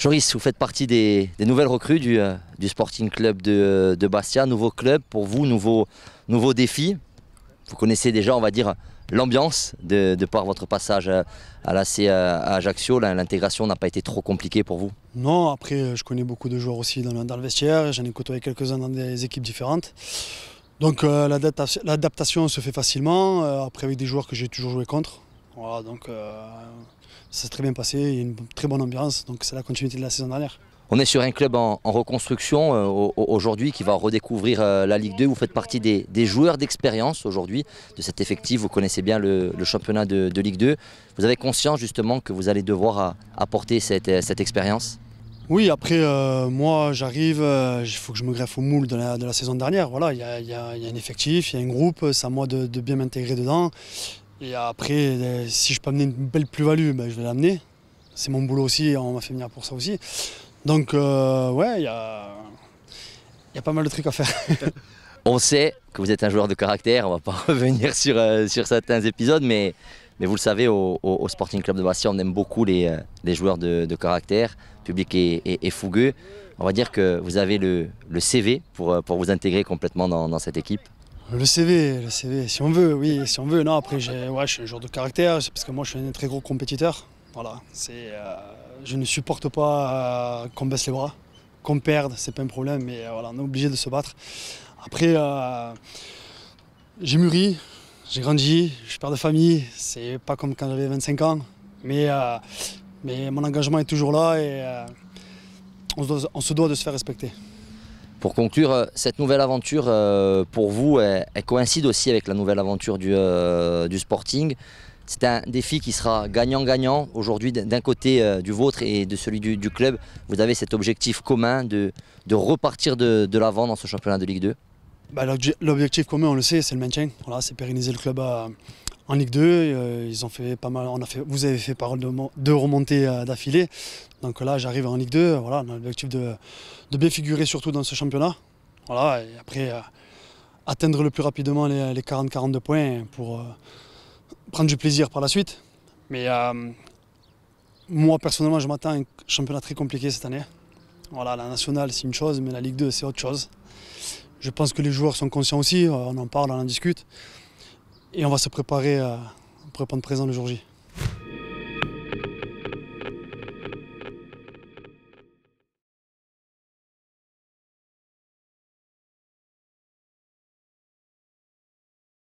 Joris, vous faites partie des, nouvelles recrues du, euh, Sporting Club de, Bastia. Nouveau club pour vous, nouveau, nouveau défi. Vous connaissez déjà, on va dire, l'ambiance de, par votre passage à l'AC à Ajaccio. L'intégration n'a pas été trop compliquée pour vous Non, après, euh, je connais beaucoup de joueurs aussi dans, dans le vestiaire. J'en ai côtoyé quelques-uns dans des équipes différentes. Donc euh, l'adaptation se fait facilement, après avec des joueurs que j'ai toujours joué contre. Voilà, donc ça s'est très bien passé, il y a une très bonne ambiance, donc c'est la continuité de la saison dernière. On est sur un club en, reconstruction euh, aujourd'hui qui va redécouvrir euh, la Ligue 2. Vous faites partie des, joueurs d'expérience aujourd'hui de cet effectif. Vous connaissez bien le, championnat de, Ligue 2. Vous avez conscience justement que vous allez devoir euh, apporter cette, expérience oui, après, moi, j'arrive, il faut que je me greffe au moule de la, saison dernière. Voilà, il y, a, un effectif, il y a un groupe, c'est à moi de bien m'intégrer dedans. Et après, euh, si je peux amener une belle plus-value, ben, je vais l'amener. C'est mon boulot aussi, on m'a fait venir pour ça aussi. Donc, euh, ouais, il y a, pas mal de trucs à faire. on sait que vous êtes un joueur de caractère, on va pas revenir sur, euh, sur certains épisodes, mais, mais vous le savez, au, Sporting Club de Bastia, on aime beaucoup les, joueurs de, caractère, public et, fougueux. On va dire que vous avez le, CV pour, pour vous intégrer complètement dans cette équipe. Le CV, le CV, si on veut, oui, si on veut. Non, après, ouais, je suis un joueur de caractère, c'est parce que moi, je suis un très gros compétiteur. Voilà, euh, je ne supporte pas euh, qu'on baisse les bras, qu'on perde, c'est pas un problème, mais euh, on est obligé de se battre. Après, j'ai mûri, j'ai grandi, je suis père de famille, c'est pas comme quand j'avais 25 ans, mais, mais mon engagement est toujours là et on se doit de se faire respecter. Pour conclure, euh, cette nouvelle aventure, euh, pour vous, elle, coïncide aussi avec la nouvelle aventure euh, du, Sporting. C'est un défi qui sera gagnant-gagnant. Aujourd'hui, d'un côté du vôtre et de celui du, club, vous avez cet objectif commun de, repartir de, l'avant dans ce championnat de Ligue 2 bah, L'objectif commun, on le sait, c'est le maintien. Voilà, c'est pérenniser le club à, en Ligue 2, euh, ils ont fait pas mal. vous avez fait parole de, de remontées euh, d'affilée. Donc là, j'arrive en Ligue 2. Voilà, on a l'objectif de, bien figurer, surtout dans ce championnat. Voilà, et après, euh, atteindre le plus rapidement les, les 40-42 points pour prendre du plaisir par la suite. Mais moi, personnellement, je m'attends à un championnat très compliqué cette année. Voilà, la nationale, c'est une chose, mais la Ligue 2, c'est autre chose. Je pense que les joueurs sont conscients aussi. On en parle, on en discute et on va se préparer à euh, prendre présent le jour J.